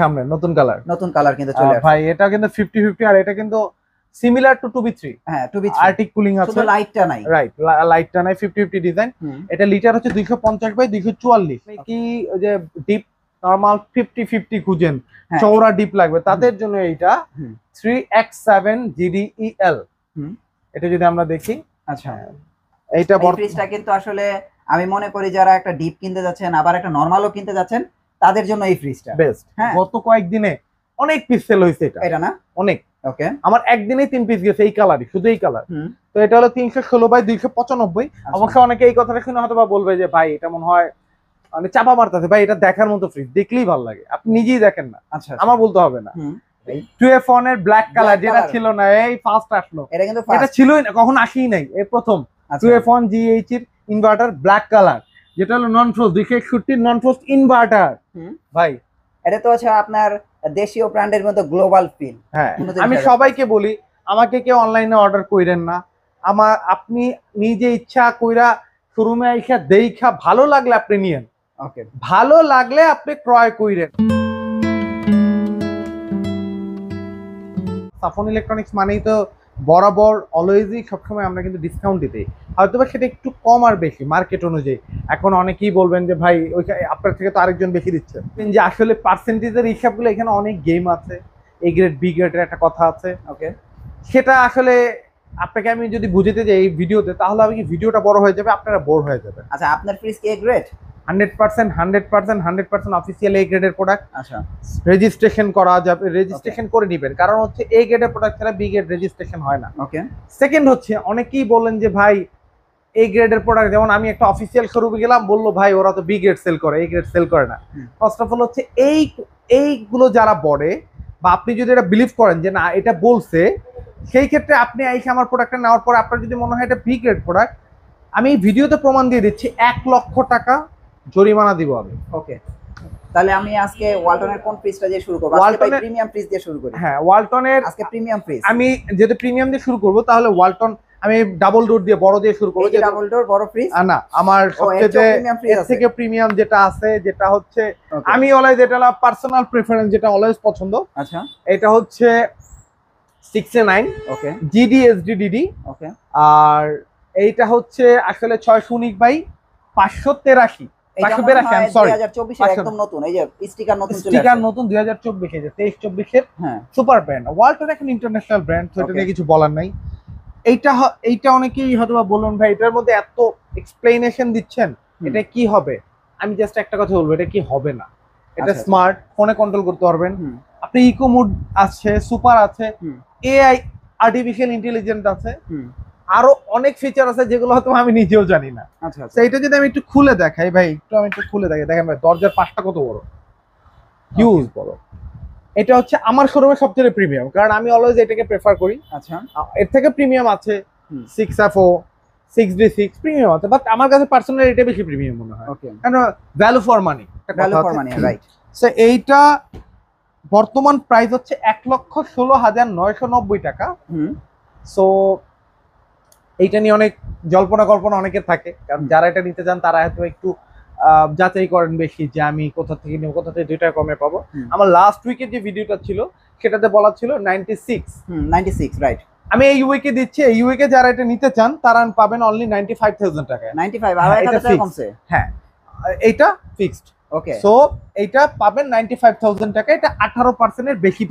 সামনে নতুন কালার নতুন কালার কিন্তু চলে আসছে ভাই এটা কিন্তু 50 50 আর এটা কিন্তু সিমিলার টু 2B3 হ্যাঁ 2B3 আর্টিক কুলিং আছে শুধু লাইটটা নাই রাইট লাইটটা নাই 50 50 ডিজাইন এটা লিটার হচ্ছে 250 বাই 244 কি যে ডিপ নরমাল 50 50 খুঁজেন হ্যাঁ। চওড়া ডিপ লাগবে তাদের জন্য এইটা 3x7 GDEL এটা যদি আমরা দেখি আচ্ছা এইটা প্রাইসটা কিন্তু আসলে আমি মনে করি যারা একটা ডিপ কিনতে যাচ্ছেন আবার একটা নরমালও কিনতে যাচ্ছেন তাদের জন্য এই ফ্রিজটা বেস্ট হ্যাঁ। গত কয়েকদিনে অনেক পিস সেল হয়েছে এটা এটা না অনেক ওকে আমার একদিনে তিন পিস গেছে এই কালারই শুধু এই কালার তো এটা হলো তিনশো ষোলো বাই দুইশো পঁচানব্বই অবশ্য আচ্ছা। অনেকে এই কথাটা শুনে হয়তো বা বলবে যে ভাই এটা মনে হয় মানে চাপা মারতেছে ভাই এটা দেখার মতো ফ্রিজ দেখলেই ভালো লাগে আপনি নিজেই দেখেন না আচ্ছা, আচ্ছা। আমার বলতে হবে না ব্ল্যাক কালার যেটা ছিল না এই ফার্স্ট আসলো এটা ছিল ছিলই না কখন আসেই নাই এর প্রথম ওয়ান জি এইচ এর ইনভার্টার ব্ল্যাক কালার যেটা হলো নন ফ্রোস্ট দুইশো একষট্টি নন ফ্রোস্ট ইনভার্টার ভাই এটা তো আছে আপনার দেশীয় ব্র্যান্ডের মতো গ্লোবাল পিন হ্যাঁ আমি সবাইকে বলি আমাকে কেউ অনলাইনে অর্ডার করেন না আমার আপনি নিজে ইচ্ছা কইরা শোরুমে আইসা দেইখা ভালো লাগলে আপনি নিয়েন ওকে ভালো লাগলে আপনি ক্রয় কইরেন সাফন ইলেকট্রনিক্স মানেই তো বরাবর অলওয়েজই সবসময় আমরা কিন্তু ডিসকাউন্ট দিতে হয়তো বা সেটা একটু কম আর বেশি মার্কেট অনুযায়ী এখন অনেকেই বলবেন যে ভাই ওই আপনার থেকে তো আরেকজন বেশি দিচ্ছে যে আসলে পার্সেন্টেজের হিসাবগুলো এখানে অনেক গেম আছে এ গ্রেড বি গ্রেডের একটা কথা আছে ওকে সেটা আসলে আপনাকে আমি যদি বুঝতে যাই এই ভিডিওতে তাহলে আমি কি ভিডিওটা বড় হয়ে যাবে আপনারা বোর হয়ে যাবে আচ্ছা আপনার ফ্রিজ কি A grade hundred percent hundred percent hundred percent official এই গ্রেডের প্রোডাক্ট আচ্ছা রেজিস্ট্রেশন করা যাবে রেজিস্ট্রেশন করে নেবেন কারণ হচ্ছে এই গ্রেডের প্রোডাক্ট ছাড়া বি গ্রেড রেজিস্ট্রেশন হয় না ওকে সেকেন্ড হচ্ছে অনেকেই বললেন যে ভাই এই গ্রেডের প্রোডাক্ট যেমন আমি একটা অফিসিয়াল শোরুমে গেলাম বললো ভাই ওরা তো বি গ্রেড সেল করে এই গ্রেড সেল করে না ফার্স্ট অফ অল হচ্ছে এই এইগুলো যারা বড়ে বা আপনি যদি এটা বিলিভ করেন যে না এটা বলছে সেই ক্ষেত্রে আপনি এসে আমার প্রোডাক্টটা নেওয়ার পর আপনার যদি মনে হয় এটা বি গ্রেড প্রোডাক্ট আমি এই ভিডিওতে প্রমাণ দিয়ে দিচ্ছি এক লক্ষ টাকা জরিমানা দিব আমি ওকে তাহলে আমি আজকে ওয়ালটনের কোন ফ্রিজটা দিয়ে শুরু করব আজকে প্রিমিয়াম ফ্রিজ দিয়ে শুরু করি হ্যাঁ ওয়ালটনের আজকে প্রিমিয়াম ফ্রিজ আমি যেহেতু প্রিমিয়াম দিয়ে শুরু করব তাহলে ওয়ালটন আমি ডাবল ডোর দিয়ে বড় দিয়ে শুরু করব ডাবল ডোর বড় ফ্রিজ না আমার সবচেয়ে এর থেকে প্রিমিয়াম যেটা আছে যেটা হচ্ছে আমি অলওয়েজ এটা লা পার্সোনাল প্রেফারেন্স যেটা অলওয়েজ পছন্দ আচ্ছা এটা হচ্ছে 69 ওকে জিডিএসডি ডিডি ওকে আর এইটা হচ্ছে আসলে 600 উনিক বাই 583 সুপার ব্র্যান্ড এখন ইন্টারন্যাশনাল ব্র্যান্ড কিছু বলার নাই অনেকেই বলুন ভাই এটার মধ্যে এত এক্সপ্লেনেশন দিচ্ছেন এটা কি হবে আমি জাস্ট একটা কথা বলবো এটা কি হবে না এটা স্মার্ট ফোনে কন্ট্রোল করতে পারবেন আপনি ইকো মুড আছে সুপার আছে এআই আর্টিফিশিয়াল ইন্টেলিজেন্ট আছে আরো অনেক ফিচার আছে যেগুলো হয়তো আমি নিজেও জানি না আচ্ছা, আচ্ছা। এটা যদি আমি একটু খুলে দেখাই ভাই একটু আমি একটু খুলে দেখাই দেখেন ভাই দরজার পাশটা কত বড় হিউজ বড় এটা হচ্ছে আমার শোরুমে সবচেয়ে প্রিমিয়াম কারণ আমি অলওয়েজ এটাকে প্রেফার করি আচ্ছা এর থেকে প্রিমিয়াম আছে six F O six D six premium আছে বাট আমার কাছে পার্সোনালি এটা বেশি প্রিমিয়াম মনে হয় কারণ value for money value for money right so এইটা বর্তমান প্রাইস হচ্ছে এক লক্ষ ষোলো হাজার নয়শো নব্বই টাকা সো এইটা নিয়ে অনেক জল্পনা কল্পনা অনেকের থাকে কারণ যারা এটা নিতে চান তারা হয়তো একটু যাচাই করেন বেশি যে আমি কোথা থেকে নেব কোথা থেকে দুইটা কমে পাবো আমার লাস্ট উইকের যে ভিডিওটা ছিল সেটাতে বলা ছিল ninety six ninety six right আমি এই উইকে দিচ্ছি এই উইকে যারা এটা নিতে চান তারা পাবেন অনলি নাইনটি ফাইভ থাউজেন্ড টাকা নাইনটি ফাইভ হ্যাঁ এইটা ফিক্সড ওকে সো এইটা পাবেন টাকা এটা এর বেশি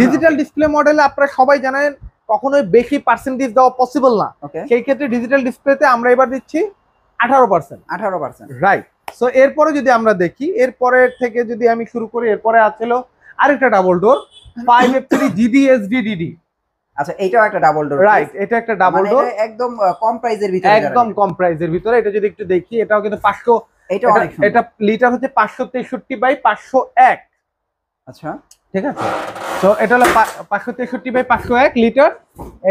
ডিজিটাল ডিসপ্লে মডেলে আপনারা সবাই জানেন কখনোই বেশি পার্সেন্টেজ দেওয়া পসিবল না সেই ক্ষেত্রে ডিজিটাল ডিসপ্লেতে আমরা এবার দিচ্ছি আঠারো পার্সেন্ট আঠারো পার্সেন্ট রাইট সো এরপরে যদি আমরা দেখি এরপরে থেকে যদি আমি শুরু করি এরপরে আছে আরেকটা double door five F three GD SD DD আচ্ছা এটাও একটা ডাবল ডোর রাইট এটা একটা ডাবল মানে ডোর একদম কম ভিতরে একদম কম ভিতরে এটা যদি একটু দেখি এটাও কিন্তু এটা লিটার হচ্ছে বাই আচ্ছা ঠিক আছে তো এটা হলো পাঁচশো তেষট্টি বাই পাঁচশো এক লিটার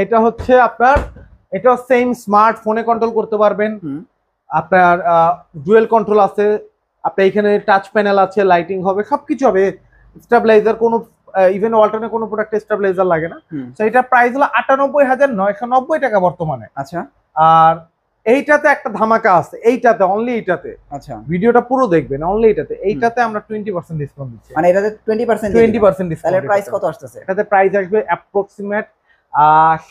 এটা হচ্ছে আপনার এটা সেম স্মার্ট ফোনে কন্ট্রোল করতে পারবেন আপনার ডুয়েল কন্ট্রোল আছে আপনার এখানে টাচ প্যানেল আছে লাইটিং হবে সবকিছু হবে স্টেবিলাইজার কোনো ইভেন ওয়ালটনে কোনো প্রোডাক্টে স্টেবিলাইজার লাগে না তো এটা প্রাইস হলো আটানব্বই হাজার নয়শো নব্বই টাকা বর্তমানে আচ্ছা আর এইটাতে একটা ধামাকা আছে এইটাতে অনলি এইটাতে আচ্ছা ভিডিওটা পুরো দেখবেন অনলি এইটাতে এইটাতে আমরা 20% ডিসকাউন্ট দিচ্ছি মানে এটাতে 20% 20% ডিসকাউন্ট তাহলে প্রাইস কত আসছে এটাতে প্রাইস আসবে অ্যাপ্রক্সিমেট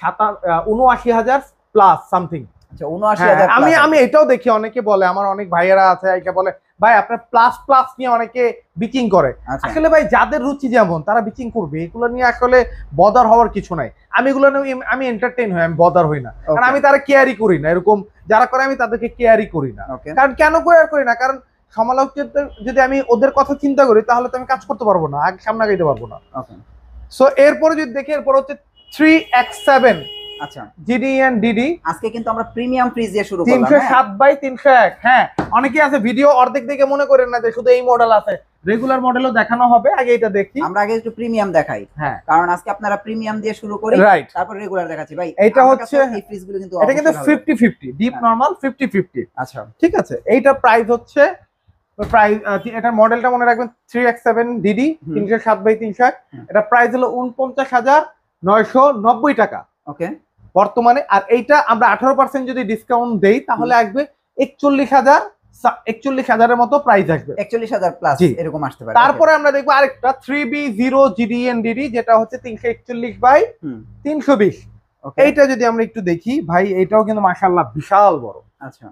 79000 প্লাস সামথিং আচ্ছা 79000 হ্যাঁ, আমি আমি এটাও দেখি অনেকে বলে আমার অনেক ভাইয়েরা আছে আইকা বলে ভাই আপনার প্লাস প্লাস নিয়ে অনেকে বিচিং করে আচ্ছা। আসলে ভাই যাদের রুচি যেমন তারা বিচিং করবে এগুলো নিয়ে আসলে বদার হওয়ার কিছু নাই আমি এগুলো নিয়ে আমি এন্টারটেইন হই আমি বদার হই না কারণ আমি তারা কেয়ারি করি না এরকম যারা করে আমি তাদেরকে কেয়ারি করি না কারণ কেন কেয়ার করি না কারণ সমালোচকদের যদি আমি ওদের কথা চিন্তা করি তাহলে তো আমি কাজ করতে পারবো না আগে সামনে আগাইতে পারবো না সো এরপরে যদি দেখি এরপর হচ্ছে থ্রি এক্স সেভেন আচ্ছা জিডি এন্ড ডিডি আজকে কিন্তু আমরা প্রিমিয়াম ফ্রিজ দিয়ে শুরু করলাম 307 হ্যাঁ? বাই 301 হ্যাঁ অনেকেই আছে ভিডিও অর্ধেক দেখে মনে করেন না যে শুধু এই মডেল আছে রেগুলার মডেলও দেখানো হবে আগে এটা দেখি আমরা আগে একটু প্রিমিয়াম দেখাই হ্যাঁ কারণ আজকে আপনারা প্রিমিয়াম দিয়ে শুরু করি তারপর রেগুলার দেখাচ্ছি ভাই এটা হচ্ছে এই ফ্রিজগুলো কিন্তু এটা কিন্তু 50 50 ডিপ নরমাল 50 50 আচ্ছা ঠিক আছে এইটা প্রাইস হচ্ছে প্রাইস এটার মডেলটা মনে রাখবেন 3x7 ডিডি 307 বাই 300 এটা প্রাইস হলো 49990 টাকা ওকে বর্তমানে আর এইটা আমরা আঠারো পার্সেন্ট যদি ডিসকাউন্ট দেই তাহলে আসবে একচল্লিশ হাজার একচল্লিশ হাজারের মতো প্রাইস আসবে একচল্লিশ হাজার প্লাস এরকম আসতে পারে তারপরে আমরা দেখবো আরেকটা থ্রি বি জিরো জিডিএনডিডি যেটা হচ্ছে তিনশো একচল্লিশ বাই তিনশো বিশ এইটা যদি আমরা একটু দেখি ভাই এটাও কিন্তু মাসাল্লাহ বিশাল বড় আচ্ছা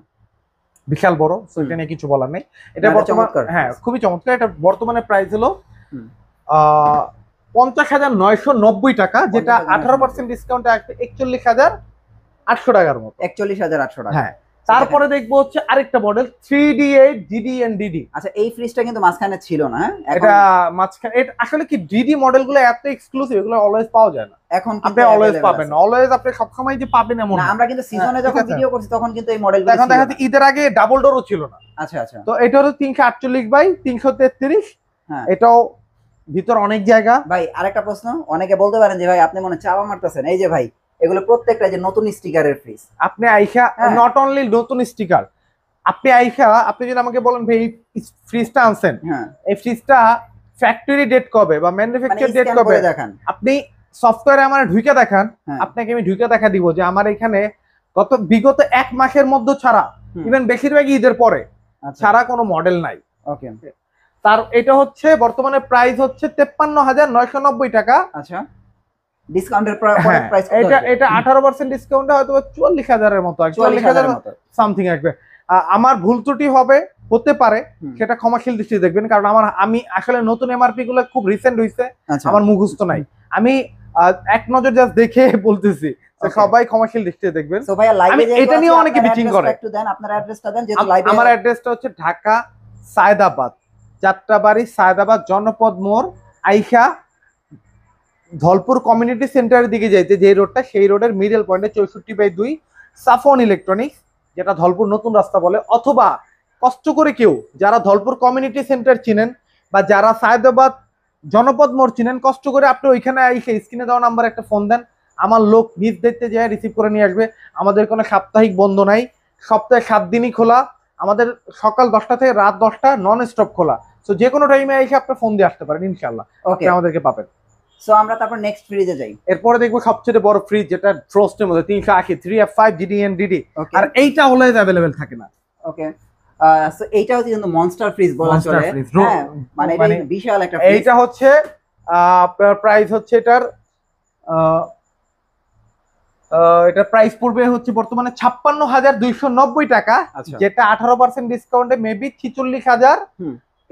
বিশাল বড় সো এটা নিয়ে কিছু বলার নেই এটা মানে বর্তমান হ্যাঁ খুবই চমৎকার এটা বর্তমানে প্রাইস হলো আহ পঞ্চাশ হাজার নয়শো নব্বই টাকা যেটা আঠারো পার্সেন্ট ডিসকাউন্টে আসবে একচল্লিশ হাজার আটশো টাকার মতো একচল্লিশ হাজার আটশো টাকা হ্যাঁ তারপরে দেখবো হচ্ছে আরেকটা model three D eight DD and DD আচ্ছা এই ফ্রিজটা কিন্তু মাঝখানে ছিল না হ্যাঁ? এটা মাঝখানে আসলে কি ডিডি মডেল গুলো এত এক্সক্লুসিভ এগুলো অলওয়েজ পাওয়া যায় না এখন আপনি অলওয়েজ পাবেন অলওয়েজ আপনি সবসময় যে পাবেন এমন না আমরা কিন্তু সিজনে হ্যাঁ, যখন ভিডিও করছি তখন কিন্তু এই মডেল এখন দেখা যাচ্ছে ঈদের আগে ডাবল ডোরও ছিল না আচ্ছা আচ্ছা তো এটা হলো তিনশো আটচল্লিশ বাই তিনশো তেত্রিশ হ্যাঁ। এটাও ভিতর অনেক জায়গা ভাই আরেকটা প্রশ্ন অনেকে বলতে পারেন যে ভাই আপনি মনে চাপা মারতেছেন এই যে ভাই এগুলো প্রত্যেকটা যে নতুন স্টিকারের ফ্রিজ আপনি আইসা নট অনলি নতুন স্টিকার আপনি আইসা আপনি যদি আমাকে বলেন ভাই ফ্রিজটা আনছেন হ্যাঁ। এই ফ্রিজটা ফ্যাক্টরি ডেট কবে বা ম্যানুফ্যাকচার ডেট কবে দেখান আপনি সফটওয়্যারে আমার ঢুকে দেখান হ্যাঁ। আপনাকে আমি ঢুকে দেখা দিব যে আমার এখানে গত বিগত এক মাসের মধ্যে ছাড়া ইভেন বেশিরভাগ ঈদের পরে আচ্ছা। ছাড়া কোনো মডেল নাই ওকে তার এটা হচ্ছে বর্তমানে প্রাইস হচ্ছে তেপ্পান্ন হাজার নয়শো নব্বই টাকা আচ্ছা হ্যাঁ, এটা এটা আঠারো পার্সেন্ট ডিসকাউন্টে হয়তো চুয়াল্লিশ হাজারের মতো চুয়াল্লিশ হাজার সামথিং আমার ভুল ত্রুটি হবে হতে পারে সেটা ক্ষমাশীল দৃষ্টি দেখবেন কারণ আমার আমি আসলে নতুন এমআরপি গুলো খুব রিসেন্ট হয়েছে আচ্ছা। আমার মুখস্থ নাই আমি এক নজর জাস্ট দেখে বলতেছি সবাই ক্ষমাশীল দৃষ্টিতে দেখবেন এটা নিয়ে অনেকে বিচিং করে আমার অ্যাড্রেসটা হচ্ছে ঢাকা সায়দাবাদ যাত্রাবাড়ি সায়দাবাদ জনপদ মোড় আইসা ধলপুর কমিউনিটি সেন্টারের দিকে যাইতে যে রোডটা সেই রোডের মিডল পয়েন্টে চৌষট্টি বাই দুই সাফন ইলেকট্রনিক্স যেটা ধলপুর নতুন রাস্তা বলে অথবা কষ্ট করে কেউ যারা ধলপুর কমিউনিটি সেন্টার চিনেন বা যারা সায়দাবাদ জনপদ মোড় চিনেন কষ্ট করে আপনি ওইখানে আইসে স্ক্রিনে দেওয়া নাম্বার একটা ফোন দেন আমার লোক নিজ দেখতে যায় রিসিভ করে নিয়ে আসবে আমাদের কোনো সাপ্তাহিক বন্ধ নাই সপ্তাহে সাত দিনই খোলা আমাদের সকাল দশটা থেকে রাত দশটা নন স্টপ খোলা সো যে কোনো টাইমে এসে আপনি ফোন দিয়ে আসতে পারেন ইনশাআল্লাহ ওকে আমাদেরকে পাবেন সো আমরা তারপর নেক্সট ফ্রিজে যাই এরপরে দেখবো সবচেয়ে বড় ফ্রিজ যেটা ফ্রোস্টের মধ্যে তিনশো আশি three F five GD and DD আর এইটা হলে অ্যাভেলেবেল থাকে না ওকে সো uh, এইটা হচ্ছে কিন্তু মনস্টার ফ্রিজ বলা চলে হ্যাঁ, মানে, মানে বিশাল একটা এইটা হচ্ছে আপনার প্রাইস হচ্ছে এটার এটা প্রাইস পড়বে হচ্ছে বর্তমানে ছাপ্পান্ন হাজার দুইশো নব্বই টাকা আচ্ছা। যেটা আঠারো পার্সেন্ট ডিসকাউন্টে মেবি ছিচল্লিশ হাজার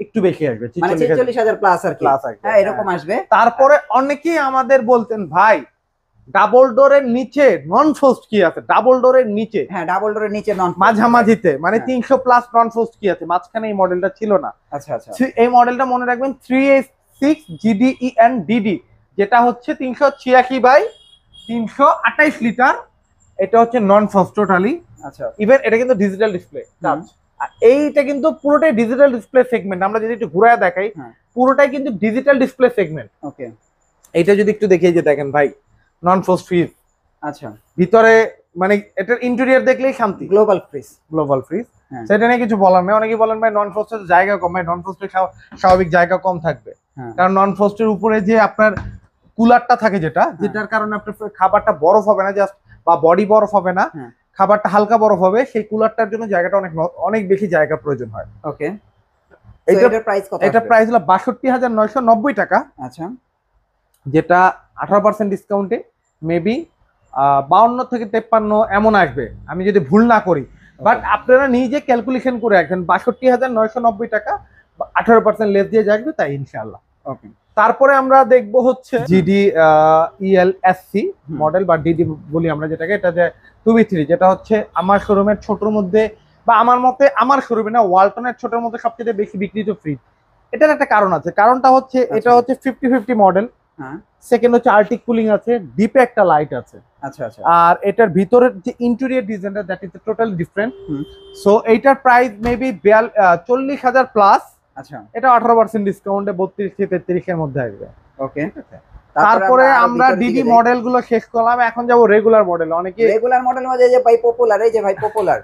একটু বেশি আসবে মানে হাজার হ্যাঁ, এরকম হ্যাঁ। আসবে তারপরে অনেকেই আমাদের বলতেন ভাই ডাবল ডোরের নিচে নন ফোস্ট কি আছে ডাবল ডোরের নিচে হ্যাঁ ডাবল ডোরের নিচে নন মাঝামাঝিতে মানে হ্যাঁ। তিনশো প্লাস নন ফোস্ট কি আছে মাঝখানে এই মডেলটা ছিল না আচ্ছা, আচ্ছা। এই মডেলটা মনে রাখবেন three six GDE and DD যেটা হচ্ছে তিনশো ছিয়াশি বাই তিনশো আঠাইশ লিটার এটা হচ্ছে নন ফোস্ট টোটালি আচ্ছা ইভেন এটা কিন্তু ডিজিটাল ডিসপ্লে টাচ এইটা কিন্তু পুরোটাই ডিজিটাল ডিসপ্লে সেগমেন্ট আমরা যদি একটু ঘুরায় দেখাই হ্যাঁ। পুরোটাই কিন্তু ডিজিটাল ডিসপ্লে সেগমেন্ট ওকে এটা যদি একটু দেখিয়ে যে দেখেন ভাই নন ফোর্স ফ্রিজ আচ্ছা ভিতরে মানে এটার ইন্টেরিয়র দেখলেই শান্তি গ্লোবাল ফ্রিজ গ্লোবাল ফ্রিজ সেটা নিয়ে কিছু বলার নেই অনেকেই বলেন ভাই নন ফ্রস্টের জায়গা কম ভাই নন ফ্রস্টের স্বাভাবিক জায়গা কম থাকবে হ্যাঁ। কারণ নন এর উপরে যে আপনার কুলারটা থাকে যেটা হ্যাঁ। যেটার কারণে আপনার খাবারটা বরফ হবে না জাস্ট বা বডি বরফ হবে না খাবারটা হালকা বরফ হবে সেই কুলারটার জন্য জায়গাটা অনেক অনেক বেশি জায়গা প্রয়োজন হয় ওকে এটা প্রাইস কত এটা প্রাইস হলো 62990 টাকা আচ্ছা যেটা 18% ডিসকাউন্টে মেবি 52 থেকে 53 এমন আসবে আমি যদি ভুল না করি বাট আপনারা নিজে ক্যালকুলেশন করে রাখবেন 62990 টাকা 18% লেস দিয়ে যাবে তাই ইনশাআল্লাহ ওকে তারপরে আমরা দেখব হচ্ছে জিডি ইএল সি মডেল বা ডিডি বলি আমরা যেটাকে এটা যে টু বি থ্রি যেটা হচ্ছে আমার শোরুমের ছোটর মধ্যে বা আমার মতে আমার শোরুমে না ওয়ালটনের ছোটোর মধ্যে সবচেয়ে বেশি বিক্রিত ফ্রিজ এটার একটা কারণ আছে কারণটা হচ্ছে আচ্ছা। এটা হচ্ছে ফিফটি ফিফটি মডেল সেকেন্ড হচ্ছে আছে ডিপে একটা লাইট আছে আচ্ছা আচ্ছা আর এটার ভিতরের যে ডিজাইনটা that is total different so এইটার প্রাইস মেবি চল্লিশ হাজার প্লাস আচ্ছা এটা আঠারো পার্সেন্ট ডিসকাউন্টে বত্রিশ থেকে তেত্রিশ এর মধ্যে আসবে ওকে তারপরে আমরা ডিডি মডেল গুলো শেষ করলাম এখন যাবো রেগুলার মডেল অনেকে রেগুলার মডেল মধ্যে যে ভাই পপুলার এই যে ভাই পপুলার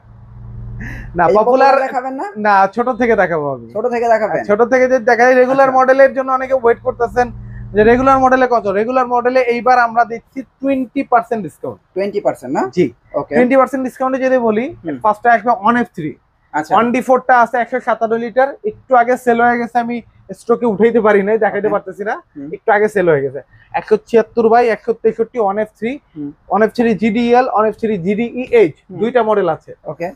না পপুলার দেখাবেন না না ছোট থেকে দেখাবো আমি ছোট থেকে দেখাবেন হ্যাঁ, ছোট থেকে যে দেখাই রেগুলার আচ্ছা। মডেলের জন্য অনেকে ওয়েট করতেছেন যে রেগুলার মডেলে কত রেগুলার মডেলে এইবার আমরা দিচ্ছি twenty percent discount twenty percent না জি ওকে টোয়েন্টি পার্সেন্ট ডিসকাউন্টে যদি বলি ফার্স্টে আসবে one F three one D ফোরটা আছে একশো সাতান্ন লিটার একটু আগে সেল হয়ে গেছে আমি স্টকে উঠাইতে পারি নাই দেখাইতে হ্যাঁ। পারতেছি না একটু আগে সেল হয়ে গেছে একশো ছিয়াত্তর বাই একশো তেষট্টি one F three one F GDL one F three GDE H দুইটা মডেল আছে ওকে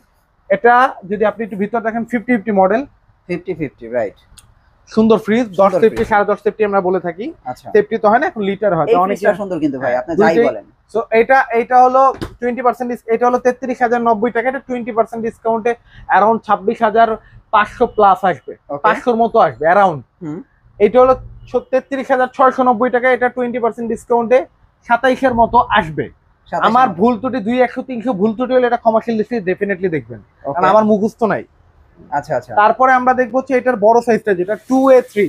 এটা যদি আপনি একটু ভিতর দেখেন fifty fifty model fifty fifty right সুন্দর ফ্রিজ দশ সেফটি সাড়ে দশ সেফটি আমরা বলে থাকি সেফটি আচ্ছা। তো হয় না এখন লিটার হয় অনেক সুন্দর কিন্তু ভাই আপনি যাই বলেন সো এটা এটা হলো টোয়েন্টি পার্সেন্ট এটা হলো তেত্রিশ হাজার নব্বই টাকা এটা টোয়েন্টি পার্সেন্ট ডিসকাউন্টে অ্যারাউন্ড ছাব্বিশ হাজার পাঁচশো প্লাস আসবে পাঁচশোর মতো আসবে অ্যারাউন্ড এটা হলো তেত্রিশ হাজার ছয়শো নব্বই টাকা এটা টোয়েন্টি পার্সেন্ট ডিসকাউন্টে সাতাইশের মতো আসবে আমার ভুল ত্রুটি দুই একশো তিনশো ভুল ত্রুটি হলে এটা ক্ষমাশীল দৃষ্টি ডেফিনেটলি দেখবেন কারণ আমার মুখস্থ নাই আচ্ছা আচ্ছা তারপরে আমরা দেখবো হচ্ছে এটার বড় সাইজটা যেটা two A three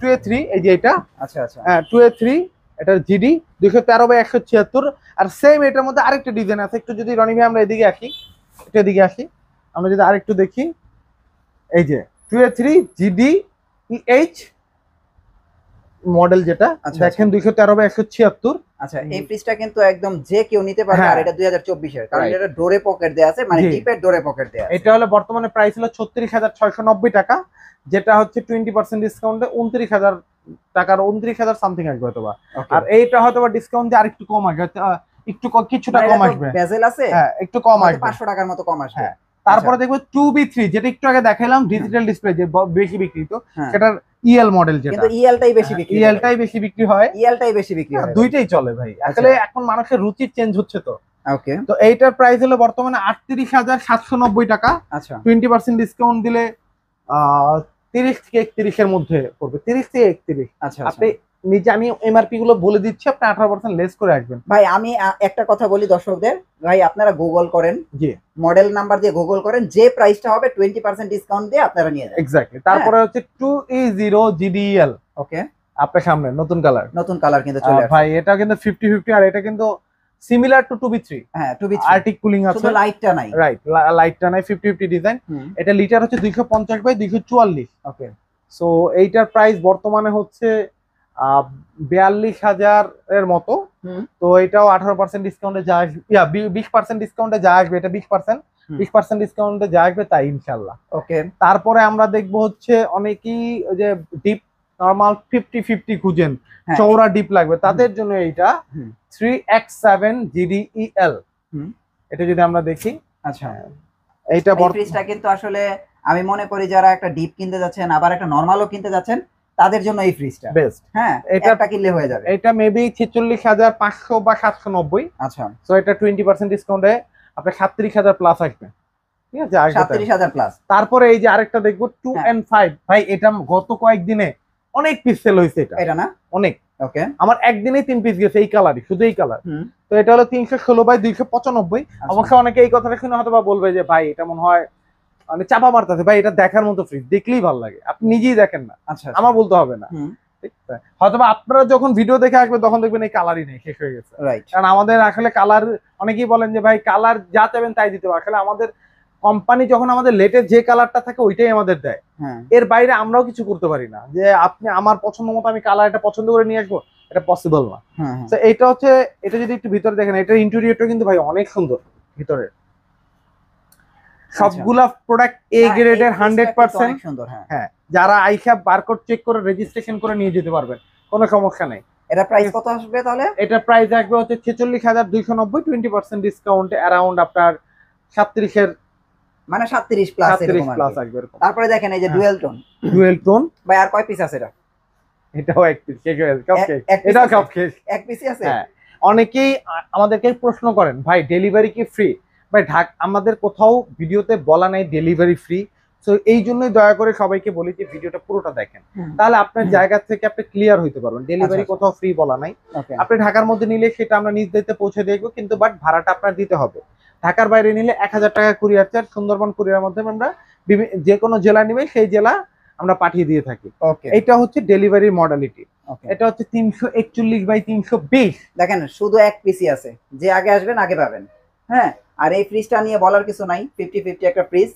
two A three এই যে এটা আচ্ছা আচ্ছা হ্যাঁ টু এ থ্রি এটার জিডি দুশো তেরো বাই একশো ছিয়াত্তর আর সেম এটার মধ্যে আরেকটা ডিজাইন আছে একটু যদি রনি ভাই আমরা এদিকে আসি একটু এদিকে আসি আমরা যদি আরেকটু দেখি এই যে two A three GD H model যেটা আচ্ছা, আচ্ছা। দেখেন দুইশো তেরো বা একশো ছিয়াত্তর আচ্ছা এই ফ্রিজটা কিন্তু একদম যে কেউ নিতে পারবে হ্যাঁ। আর এটা দুই হাজার চব্বিশের কারণ এটা ডোরে পকেট দেওয়া আছে মানে টিপের ডোরে পকেট দেওয়া এটা হলো বর্তমানে প্রাইস হলো ছত্রিশ হাজার ছয়শো নব্বই টাকা যেটা হচ্ছে টোয়েন্টি পার্সেন্ট ডিসকাউন্টে উনত্রিশ হাজার টাকার উনত্রিশ হাজার সামথিং আসবে হয়তো আর এইটা হয়তো ডিসকাউন্ট দিয়ে আরেকটু কম আসবে একটু কিছুটা কম আসবে বেজেল আছে হ্যাঁ একটু কম আসবে পাঁচশো টাকার মতো কম আসবে হ্যাঁ, তারপরে আচ্ছা। দেখবো টু বি থ্রি যেটা একটু আগে দেখালাম ডিজিটাল ডিসপ্লে যে বেশি বিক্রিত হ্যাঁ। সেটার ইএল e মডেল যেটা কিন্তু ইএলটাই e বেশি বিক্রি ইএলটাই e বেশি বিক্রি হয় ইএলটাই বেশি বিক্রি হ্যাঁ, হয় দুইটাই চলে ভাই আচ্ছা। আসলে এখন মানুষের রুচির চেঞ্জ হচ্ছে তো ওকে তো এইটার প্রাইস হলো বর্তমানে 38790 টাকা আচ্ছা 20% ডিসকাউন্ট দিলে 30 থেকে 31 এর মধ্যে পড়বে 30 থেকে 31 আচ্ছা, আচ্ছা আপনি নিচে আমি এমআরপি গুলো বলে দিচ্ছি আপনি আঠারো পার্সেন্ট লেস করে রাখবেন ভাই আমি একটা কথা বলি দর্শকদের ভাই আপনারা গুগল করেন জি মডেল নাম্বার দিয়ে গুগল করেন যে প্রাইসটা হবে টোয়েন্টি পার্সেন্ট ডিসকাউন্ট দিয়ে আপনারা নিয়ে যান এক্স্যাক্টলি তারপরে হ্যাঁ। হচ্ছে two E zero GDL okay আপনার সামনে নতুন কালার নতুন কালার কিন্তু চলে ভাই এটা কিন্তু ফিফটি ফিফটি আর এটা কিন্তু similar to two B three হ্যাঁ টু বি আর্টিক কুলিং আছে লাইটটা নাই রাইট লাইটটা নাই ফিফটি ফিফটি ডিজাইন এটা লিটার হচ্ছে দুইশো পঞ্চাশ বাই দুইশো চুয়াল্লিশ ওকে সো এইটার প্রাইস বর্তমানে হচ্ছে বিয়াল্লিশ হাজারের মতো তো এটাও আঠারো পার্সেন্ট ডিসকাউন্টে যা ইয়া বিশ পার্সেন্ট ডিসকাউন্টে যা আসবে এটা বিশ পার্সেন্ট বিশ পার্সেন্ট ডিসকাউন্টে যা আসবে তাই ইনশাল্লাহ ওকে তারপরে আমরা দেখবো হচ্ছে অনেকেই যে ডিপ নর্মাল ফিফটি ফিফটি খুঁজেন হ্যাঁ। চৌড়া ডিপ লাগবে তাদের জন্য এইটা থ্রি এক্স সেভেন জিডিইএল এটা যদি আমরা দেখি আচ্ছা এইটা কিন্তু আসলে আমি মনে করি যারা একটা ডিপ কিনতে যাচ্ছেন আবার একটা নর্মালও কিনতে যাচ্ছেন তাদের জন্য এই ফ্রিজটা বেস্ট হ্যাঁ এটা কিনলে হয়ে যাবে এটা মেবি 46500 বা 790 আচ্ছা সো এটা 20% ডিসকাউন্টে আপনার 37000 প্লাস আসবে ঠিক আছে 37000 প্লাস তারপরে এই যে আরেকটা দেখবো 2 এন্ড 5 ভাই এটা গত কয়েকদিনে অনেক পিস সেল হইছে এটা এটা না অনেক ওকে আমার একদিনে তিন পিস গেছে এই কালারই শুধু এই কালার তো এটা হলো 316 বাই 295 আচ্ছা। অবশ্য অনেকে এই কথাটা শুনে হয়তো বা বলবে যে ভাই এটা মনে হয় মানে চাপা মারতেছে ভাই এটা দেখার মতো ফ্রিজ দেখলেই ভালো লাগে আপনি নিজেই দেখেন না আচ্ছা, আচ্ছা। আমার বলতে হবে না হয়তো আপনারা যখন ভিডিও দেখে আসবে তখন দেখবেন এই কালারই নেই শেষ হয়ে গেছে কারণ আমাদের আসলে কালার অনেকেই বলেন যে ভাই কালার যা চাবেন তাই দিতে আসলে আমাদের কোম্পানি যখন আমাদের লেটেস্ট যে কালারটা থাকে ওইটাই আমাদের দেয় হ্যাঁ। এর বাইরে আমরাও কিছু করতে পারি না যে আপনি আমার পছন্দ মতো আমি কালার এটা পছন্দ করে নিয়ে আসবো এটা পসিবল না তো হ্যাঁ, হ্যাঁ। এটা হচ্ছে এটা যদি একটু ভিতরে দেখেন এটা ইন্টেরিয়রটা কিন্তু ভাই অনেক সুন্দর ভিতরে আচ্ছা। সবগুলা প্রোডাক্ট এ গ্রেডের হান্ড্রেড পার্সেন্ট সুন্দর হ্যাঁ, হ্যাঁ যারা আইসা বারকোড চেক করে রেজিস্ট্রেশন করে নিয়ে যেতে পারবেন কোনো সমস্যা নেই এটা প্রাইস কত আসবে তাহলে এটা প্রাইস আসবে হচ্ছে ছেচল্লিশ হাজার দুইশো নব্বই টোয়েন্টি পার্সেন্ট ডিসকাউন্ট অ্যারাউন্ড আপনার সাতত্রিশের মানে সাতত্রিশ প্লাস প্লাস আসবে তারপরে দেখেন এই যে ডুয়েল টোন ডুয়েল টোন বা আর কয় পিস আছে এটা এটাও এক পিস কেক কাপকেক এটাও কাপকেক এক পিসই আছে হ্যাঁ অনেকেই আমাদেরকে প্রশ্ন করেন ভাই ডেলিভারি কি ফ্রি ভাই ঢাক আমাদের কোথাও ভিডিওতে বলা নাই ডেলিভারি ফ্রি সো এই জন্যই দয়া করে সবাইকে বলি যে ভিডিওটা পুরোটা দেখেন তাহলে আপনার জায়গা থেকে আপনি ক্লিয়ার হইতে পারবেন ডেলিভারি আচ্ছা, আচ্ছা। কোথাও ফ্রি বলা নাই আপনি ঢাকার মধ্যে নিলে সেটা আমরা নিজ দিতে পৌঁছে দেখবো কিন্তু বাট ভাড়াটা আপনার দিতে হবে ঢাকার বাইরে নিলে এক হাজার টাকা কুরিয়ার চার্জ সুন্দরবন কুরিয়ার মাধ্যমে আমরা যে কোনো জেলা নিবে সেই জেলা আমরা পাঠিয়ে দিয়ে থাকি এটা হচ্ছে ডেলিভারি মডালিটি এটা হচ্ছে তিনশো একচল্লিশ বাই তিনশো বিশ দেখেন শুধু এক পিসি আছে যে আগে আসবেন আগে পাবেন হ্যাঁ আর এই ফ্রিজটা নিয়ে বলার কিছু নাই 50 50 একটা ফ্রিজ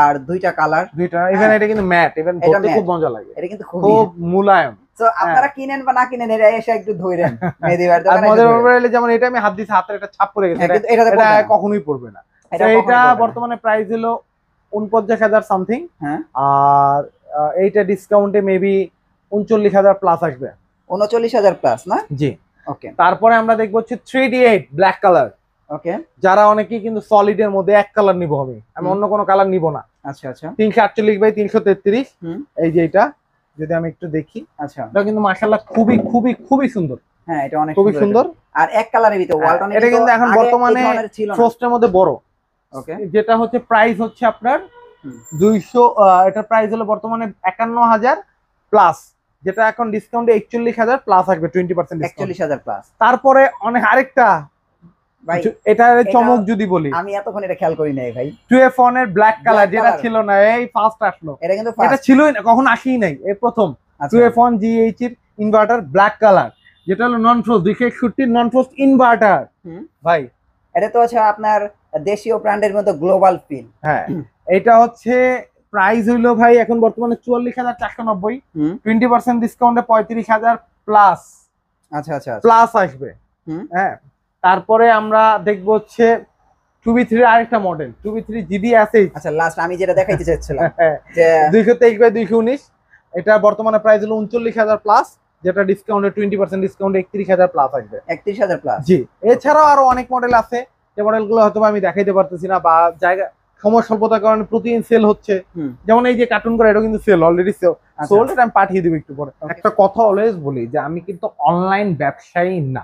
আর দুইটা কালার দুইটা इवन হ্যাঁ। এটা কিন্তু ম্যাট इवन ধরতে খুব মজা লাগে এটা কিন্তু খুব মুলায়ম সো হ্যাঁ। আপনারা কিনেন বা না কিনেন এটা এসে একটু ধইরেন মেদিবার দোকানে আমাদের মোবাইলে যেমন এটা আমি হাত দিয়ে হাতের একটা ছাপ পড়ে গেছে হ্যাঁ, এটা এটা কখনোই পড়বে না এটা বর্তমানে প্রাইস হলো 49000 সামথিং আর এইটা ডিসকাউন্টে মেবি 39000 প্লাস আসবে 39000 প্লাস না জি ওকে তারপরে আমরা দেখব হচ্ছে 3D8 ব্ল্যাক কালার ওকে যারা অনেকেই কিন্তু সলিড এর মধ্যে এক কালার নিব আমি আমি অন্য কোনো কালার নিব না আচ্ছা আচ্ছা তিনশো আটচল্লিশ বাই তিনশো তেত্রিশ এই যে এটা যদি আমি একটু দেখি আচ্ছা এটা কিন্তু মাশাআল্লাহ খুবই খুবই খুবই সুন্দর হ্যাঁ এটা অনেক খুবই সুন্দর আর এক কালারের ভিতরে ওয়ালটন এটা কিন্তু এখন বর্তমানে ফ্রস্টের মধ্যে বড় ওকে যেটা হচ্ছে প্রাইস হচ্ছে আপনার 200 এটা প্রাইস হলো বর্তমানে 51000 প্লাস যেটা এখন ডিসকাউন্টে 41000 প্লাস আসবে 20% 41000 প্লাস তারপরে অনেক আরেকটা ভাই চমক যদি বলি আমি এতক্ষণ এটা খেয়াল করি নাই ভাই এর ব্ল্যাক কালার যেটা ছিল না এই ফার্স্ট আসলো এটা ছিলই না আসেই নাই প্রথম আচ্ছা। এর ইনভার্টার ব্ল্যাক কালার যেটা নন নন ইনভার্টার ভাই এটা তো আপনার দেশীয় ব্র্যান্ডের মতো গ্লোবাল পিন হ্যাঁ এটা হচ্ছে প্রাইস হইলো ভাই এখন বর্তমানে চুয়াল্লিশ হাজার চারশো নব্বই টোয়েন্টি পার্সেন্ট ডিসকাউন্টে পঁয়ত্রিশ হাজার প্লাস আচ্ছা আচ্ছা প্লাস আচ্ছা। আসবে হ্যাঁ তারপরে আমরা দেখব হচ্ছে টু বি থ্রি আরেকটা model two B three GB আছে আচ্ছা লাস্ট আমি যেটা দেখাইতে চাচ্ছিলাম হ্যাঁ, দুইশো তেইশ বাই দুইশো উনিশ এটা বর্তমানে প্রাইস হলো উনচল্লিশ হাজার প্লাস যেটা ডিসকাউন্টে টোয়েন্টি পার্সেন্ট ডিসকাউন্টে একত্রিশ হাজার প্লাস আসবে একত্রিশ হাজার প্লাস জি এছাড়াও আরো অনেক মডেল আছে যে মডেলগুলো হয়তো আমি দেখাইতে পারতেছি না বা জায়গা সময় স্বল্পতার কারণে প্রতিদিন সেল হচ্ছে যেমন এই যে কার্টুন করে আচ্ছা। এটা কিন্তু সেল অলরেডি সেল সোল্ড আমি পাঠিয়ে দিব একটু পরে একটা কথা অলওয়েজ বলি যে আমি কিন্তু অনলাইন ব্যবসায়ী না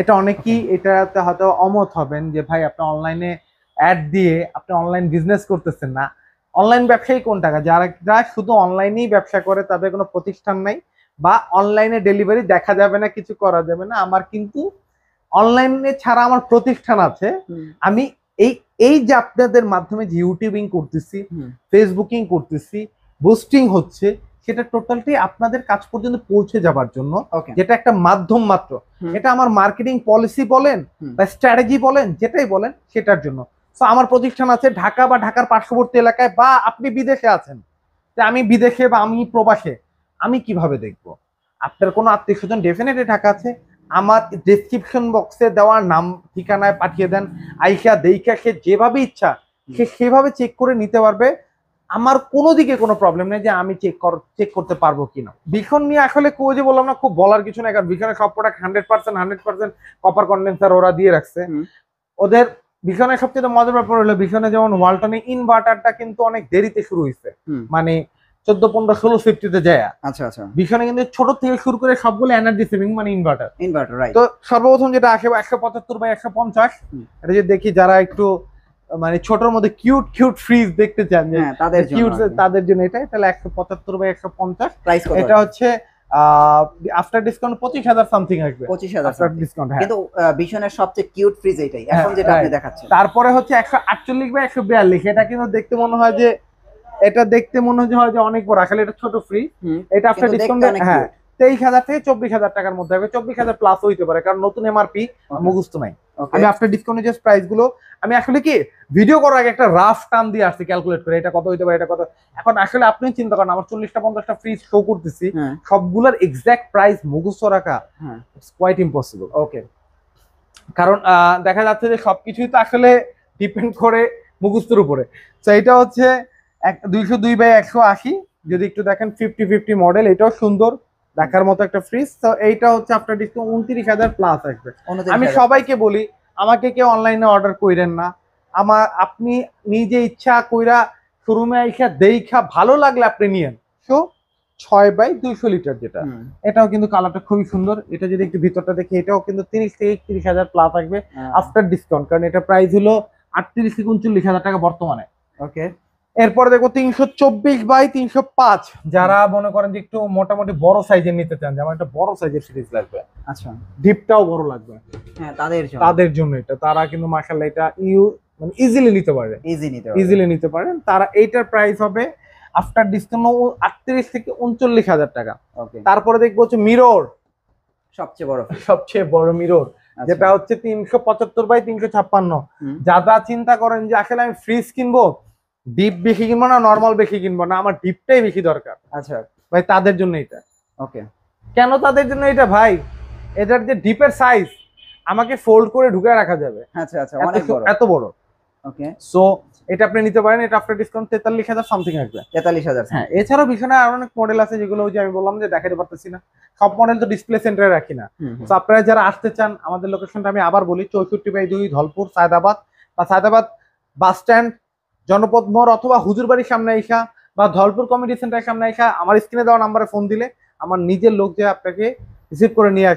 এটা অনেকেই এটাতে হয়তো অমত হবেন যে ভাই আপনি অনলাইনে অ্যাড দিয়ে আপনি অনলাইন বিজনেস করতেছেন না অনলাইন ব্যবসায়ী কোন টাকা যারা যারা শুধু অনলাইনেই ব্যবসা করে তাদের কোনো প্রতিষ্ঠান নাই বা অনলাইনে ডেলিভারি দেখা যাবে না কিছু করা যাবে না আমার কিন্তু অনলাইনে ছাড়া আমার প্রতিষ্ঠান আছে আমি এই এই যে আপনাদের মাধ্যমে যে ইউটিউবিং করতেছি ফেসবুকিং করতেছি বুস্টিং হচ্ছে সেটা টোটালটি আপনাদের কাজ পর্যন্ত পৌঁছে যাবার জন্য যেটা একটা মাধ্যম মাত্র এটা আমার মার্কেটিং পলিসি বলেন বা স্ট্র্যাটেজি বলেন যেটাই বলেন সেটার জন্য তো আমার প্রতিষ্ঠান আছে ঢাকা বা ঢাকার পার্শ্ববর্তী এলাকায় বা আপনি বিদেশে আছেন যে আমি বিদেশে বা আমি প্রবাসে আমি কিভাবে দেখব আপনার কোনো আত্মীয় স্বজন ডেফিনেটলি ঢাকা আছে আমার ডিসক্রিপশন বক্সে দেওয়ার নাম ঠিকানায় পাঠিয়ে দেন আইসা দেইকা সে যেভাবে ইচ্ছা সে সেভাবে চেক করে নিতে পারবে আমার কোনো দিকে কোনো প্রবলেম নেই যে আমি চেক চেক করতে পারবো কিনা ভিখন নিয়ে আসলে কেউ যে বললাম না খুব বলার কিছু নেই কারণ ভিখনের সব product hundred percent hundred percent copper condenser ওরা দিয়ে রাখছে ওদের ভিখনের সবচেয়ে মজার ব্যাপার হলো ভিখনে যেমন ওয়ালটনে ইনভার্টারটা কিন্তু অনেক দেরিতে শুরু হয়েছে মানে চোদ্দ পনেরো ষোলো ফিফটিতে যায় আচ্ছা আচ্ছা ভীষণে কিন্তু ছোট থেকে শুরু করে সবগুলো এনার্জি সেভিং মানে ইনভার্টার ইনভার্টার তো সর্বপ্রথম যেটা আসে একশো পঁচাত্তর বা একশো পঞ্চাশ এটা যদি দেখি যারা একটু মানে ছোটর মধ্যে কিউট কিউট ফ্রিজ দেখতে চান যে হ্যাঁ, তাদের কিউট তাদের জন্য এটাই তাহলে একশো পঁচাত্তর বা একশো পঞ্চাশ প্রাইস এটা হচ্ছে আফটার ডিসকাউন্ট পঁচিশ হাজার সামথিং আসবে পঁচিশ হাজার ডিসকাউন্ট হ্যাঁ কিন্তু ভীষণের সবচেয়ে কিউট ফ্রিজ এটাই হ্যাঁ, এখন যেটা আপনি দেখাচ্ছেন তারপরে হচ্ছে একশো আটচল্লিশ বা একশো বিয়াল্লিশ এটা কিন্তু দেখতে মনে হয় যে এটা দেখতে মনে হয় যে অনেক বড় আসলে এটা ছোট ফ্রিজ এটা আফটার ডিসকাউন্ট হ্যাঁ তেইশ হাজার থেকে চব্বিশ হাজার টাকার মধ্যে হবে চব্বিশ হাজার প্লাস হইতে পারে কারণ নতুন এমআরপি মুখস্থ নাই আমি আফটার ডিসকাউন্ট যে প্রাইস গুলো আমি আসলে কি ভিডিও করার আগে একটা রাফ টান দিয়ে আসছি ক্যালকুলেট করে এটা কত হইতে পারে এটা কত এখন আসলে আপনি চিন্তা করেন আমার চল্লিশটা পঞ্চাশটা ফ্রিজ শো করতেছি সবগুলোর এক্সাক্ট প্রাইস মুগুস্ত রাখা কোয়াইট ইম্পসিবল ওকে কারণ দেখা যাচ্ছে যে সবকিছুই তো আসলে ডিপেন্ড করে মুখস্থর উপরে তো এটা হচ্ছে দুইশো দুই বাই একশো আশি যদি একটু দেখেন ফিফটি ফিফটি মডেল এটাও সুন্দর দেখার মতো একটা ফ্রিজ তো এইটা হচ্ছে আপনার ডিসকাউন্ট উনত্রিশ হাজার প্লাস আসবে আমি সবাইকে বলি আমাকে কেউ অনলাইনে অর্ডার করেন না আমার আপনি নিজে ইচ্ছা কইরা শোরুমে আইসা দেখা ভালো লাগলে আপনি নিয়েন সো ছয় বাই দুইশো লিটার যেটা এটাও কিন্তু কালারটা খুবই সুন্দর এটা যদি একটু ভিতরটা দেখি এটাও কিন্তু তিরিশ থেকে একত্রিশ হাজার প্লাস আসবে আফটার হ্যাঁ। ডিসকাউন্ট কারণ এটা প্রাইস হলো আটত্রিশ থেকে উনচল্লিশ হাজার টাকা বর্তমানে ওকে এরপরে দেখো তিনশো চব্বিশ বাই তিনশো পাঁচ যারা মনে করেন যে একটু মোটামুটি বড় সাইজের নিতে চান যেমন একটা বড় সাইজের সিরিজ লাগবে আচ্ছা ডিপটাও বড় লাগবে হ্যাঁ তাদের জন্য তাদের জন্য এটা তারা কিন্তু মাশাআল্লাহ এটা ইউ মানে ইজিলি নিতে পারে ইজি নিতে ইজিলি নিতে পারেন তারা এইটার প্রাইস হবে আফটার ডিসকাউন্ট আটত্রিশ থেকে উনচল্লিশ হাজার টাকা তারপরে দেখবো হচ্ছে মিরর সবচেয়ে বড় সবচেয়ে বড় মিরর আচ্ছা। যেটা হচ্ছে তিনশো পঁচাত্তর বাই তিনশো ছাপ্পান্ন যারা চিন্তা করেন যে আসলে আমি ফ্রিজ কিনবো ডিপ বেশি কিনবো না নর্মাল বেশি কিনবো না আমার ডিপটাই বেশি দরকার আচ্ছা ভাই তাদের জন্য এটা ওকে কেন তাদের জন্য এটা ভাই এটার যে ডিপের সাইজ আমাকে ফোল্ড করে ঢুকে রাখা যাবে আচ্ছা আচ্ছা অনেক বড় এত বড় ওকে সো এটা আপনি নিতে পারেন এটা আফটার ডিসকাউন্ট 43000 সামথিং আসবে 43000 হ্যাঁ এছাড়াও বিছানায় আর অনেক মডেল আছে যেগুলো ওই যে আমি বললাম যে দেখাতে পারতেছি না সব মডেল তো ডিসপ্লে সেন্টারে রাখি না সো আপনারা যারা আসতে চান আমাদের লোকেশনটা আমি আবার বলি 64 বাই 2 ধলপুর সায়দাবাদ বা সায়দাবাদ বাস স্ট্যান্ড জনপদ মোড় অথবা হুজুরবাড়ির সামনে আইসা বা ধলপুর কমিটি সেন্টারের সামনে আইসা আমার স্ক্রিনে দেওয়া নাম্বারে ফোন দিলে আমার নিজের লোক যে আপনাকে রিসিভ করে নিয়ে আসবে